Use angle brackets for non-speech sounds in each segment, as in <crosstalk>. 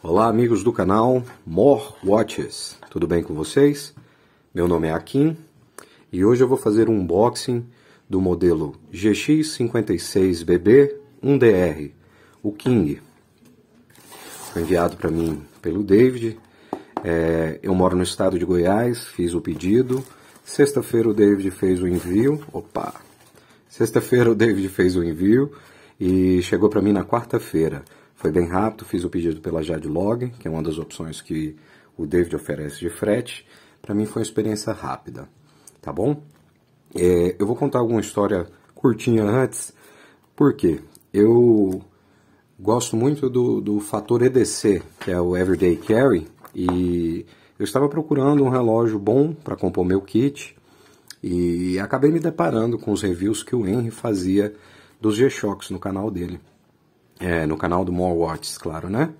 Olá, amigos do canal More Watches. Tudo bem com vocês? Meu nome é Akin e hoje eu vou fazer um unboxing do modelo GX56BB1DR, o King. Foi enviado para mim pelo David. É, eu moro no estado de Goiás, fiz o pedido. Sexta-feira o David fez o envio. Opa! Sexta-feira o David fez o envio e chegou para mim na quarta-feira. Foi bem rápido, fiz o pedido pela Jadlog, que é uma das opções que o David oferece de frete. Para mim foi uma experiência rápida, tá bom? É, eu vou contar alguma história curtinha antes, porque eu gosto muito do, do fator EDC, que é o Everyday Carry, e eu estava procurando um relógio bom para compor meu kit e acabei me deparando com os reviews que o Henry fazia dos G-Shocks no canal dele. É, no canal do More Watches, claro, né?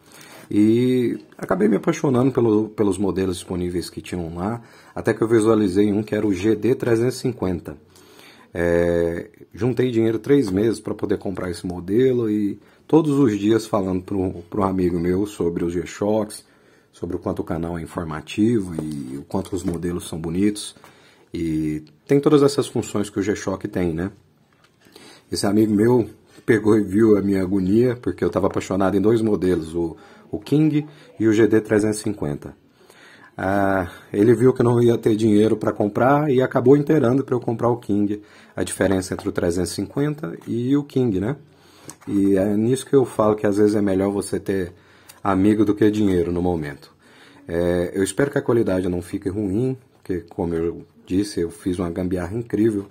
E acabei me apaixonando pelo, pelos modelos disponíveis que tinham lá, até que eu visualizei um que era o GD350. É, juntei dinheiro três meses para poder comprar esse modelo e todos os dias falando para um amigo meu sobre os G-Shocks, sobre o quanto o canal é informativo e o quanto os modelos são bonitos. E tem todas essas funções que o G-Shock tem, né? Esse amigo meu pegou e viu a minha agonia, porque eu estava apaixonado em dois modelos, o, o King e o GD350. Ah, ele viu que eu não ia ter dinheiro para comprar e acabou inteirando para eu comprar o King. A diferença entre o 350 e o King, né? E é nisso que eu falo que às vezes é melhor você ter amigo do que dinheiro no momento. É, eu espero que a qualidade não fique ruim, porque como eu disse, eu fiz uma gambiarra incrível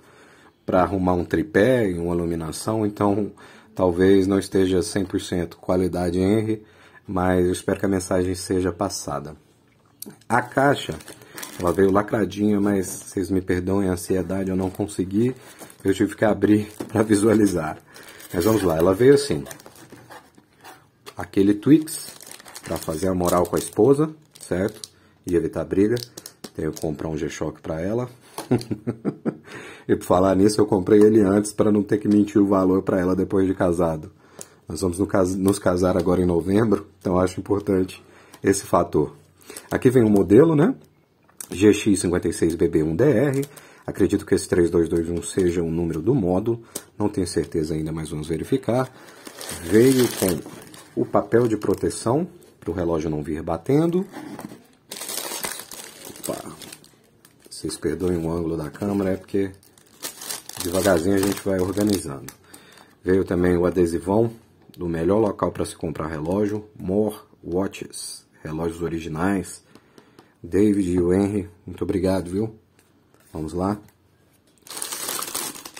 para arrumar um tripé e uma iluminação, então talvez não esteja 100% qualidade Henry, mas eu espero que a mensagem seja passada. A caixa, ela veio lacradinha, mas vocês me perdoem a ansiedade, eu não consegui, eu tive que abrir <laughs> para visualizar. Mas vamos lá, ela veio assim, aquele Twix para fazer a moral com a esposa, certo? E evitar briga. Tenho que comprar um G-Shock para ela. <laughs> E por falar nisso, eu comprei ele antes para não ter que mentir o valor para ela depois de casado. Nós vamos nos casar agora em novembro, então acho importante esse fator. Aqui vem o modelo, né? GX56BB1DR. Acredito que esse 3221 seja o número do módulo. Não tenho certeza ainda, mas vamos verificar. Veio com o papel de proteção para o relógio não vir batendo. Opa. Vocês perdoem o ângulo da câmera, é porque Devagarzinho a gente vai organizando. Veio também o adesivão do melhor local para se comprar relógio, More Watches, relógios originais. David e o Henry, muito obrigado, viu? Vamos lá.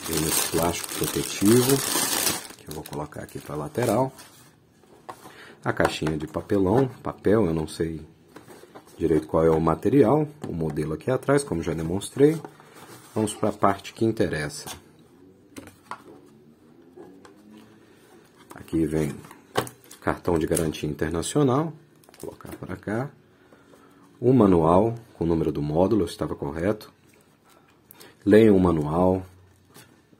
Vem esse plástico protetivo, que eu vou colocar aqui para lateral. A caixinha de papelão, papel, eu não sei direito qual é o material, o modelo aqui atrás, como já demonstrei. Vamos para a parte que interessa. Aqui vem cartão de garantia internacional, vou colocar para cá. O um manual com o número do módulo, estava correto. Leiam o manual.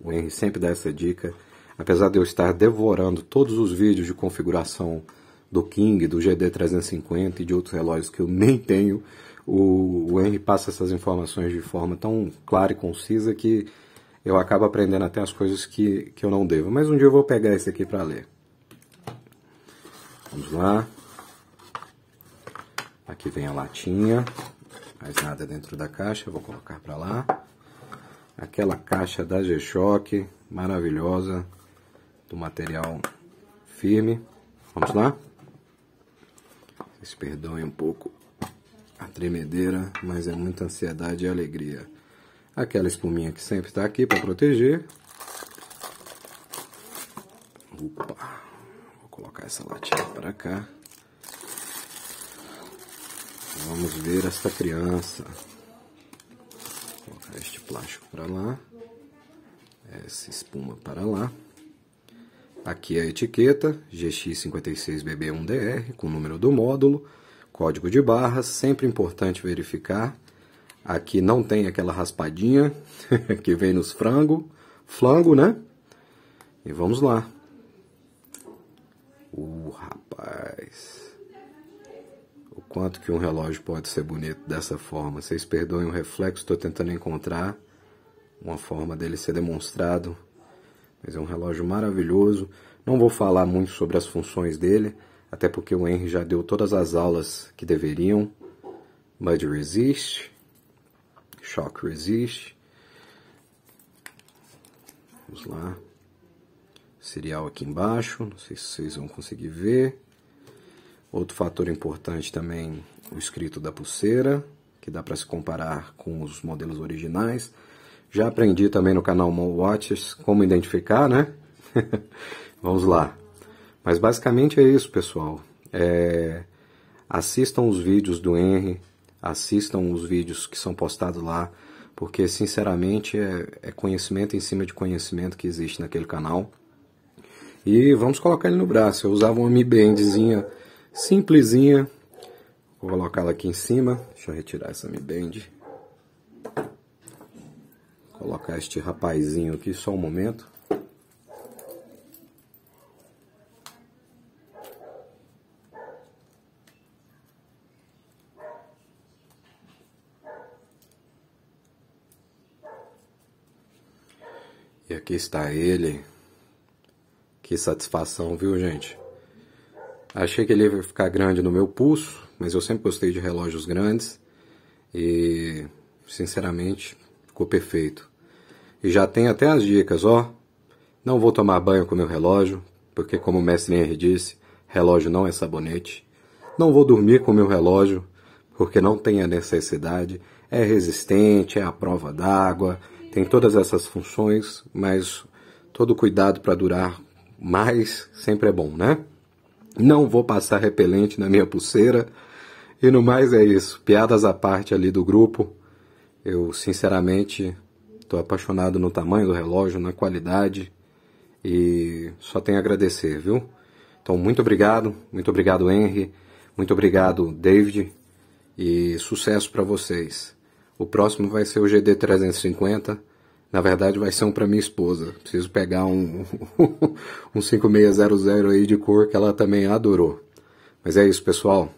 O Henry sempre dá essa dica. Apesar de eu estar devorando todos os vídeos de configuração do King, do GD350 e de outros relógios que eu nem tenho, o, o Henry passa essas informações de forma tão clara e concisa que eu acabo aprendendo até as coisas que, que eu não devo. Mas um dia eu vou pegar esse aqui para ler. Vamos lá. Aqui vem a latinha, mais nada dentro da caixa, vou colocar para lá. Aquela caixa da G-Shock, maravilhosa, do material firme. Vamos lá? Vocês perdoem um pouco a tremedeira, mas é muita ansiedade e alegria. Aquela espuminha que sempre está aqui para proteger. Opa, vou colocar essa latinha para cá. Vamos ver esta criança. Vou colocar este plástico para lá. Essa espuma para lá. Aqui é a etiqueta, GX56BB1DR, com o número do módulo. Código de barras, sempre importante verificar. Aqui não tem aquela raspadinha <laughs> que vem nos frango, flango, né? E vamos lá. Uh, rapaz. O quanto que um relógio pode ser bonito dessa forma. Vocês perdoem o reflexo, estou tentando encontrar uma forma dele ser demonstrado. Mas é um relógio maravilhoso. Não vou falar muito sobre as funções dele até porque o Henry já deu todas as aulas que deveriam. Mud Resist, Shock Resist, vamos lá, serial aqui embaixo, não sei se vocês vão conseguir ver. Outro fator importante também, o escrito da pulseira, que dá para se comparar com os modelos originais. Já aprendi também no canal Mo Watches como identificar, né? <laughs> vamos lá. Mas basicamente é isso, pessoal. É... Assistam os vídeos do Henry, assistam os vídeos que são postados lá, porque sinceramente é, é conhecimento em cima de conhecimento que existe naquele canal. E vamos colocar ele no braço. Eu usava uma Mi Bandzinha simplesinha. Vou colocá-la aqui em cima. Deixa eu retirar essa Mi Band. Colocar este rapazinho aqui só um momento. aqui está ele. Que satisfação, viu, gente? Achei que ele ia ficar grande no meu pulso, mas eu sempre gostei de relógios grandes. E, sinceramente, ficou perfeito. E já tem até as dicas, ó. Não vou tomar banho com meu relógio, porque como o mestre Henry disse, relógio não é sabonete. Não vou dormir com meu relógio, porque não tem a necessidade. É resistente, é à prova d'água, tem todas essas funções, mas todo cuidado para durar mais sempre é bom, né? Não vou passar repelente na minha pulseira. E no mais é isso. Piadas à parte ali do grupo. Eu, sinceramente, estou apaixonado no tamanho do relógio, na qualidade. E só tenho a agradecer, viu? Então, muito obrigado. Muito obrigado, Henry. Muito obrigado, David. E sucesso para vocês. O próximo vai ser o GD350. Na verdade, vai ser um para minha esposa. Preciso pegar um, <laughs> um 5600 aí de cor que ela também adorou. Mas é isso, pessoal.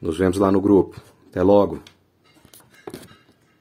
Nos vemos lá no grupo. Até logo.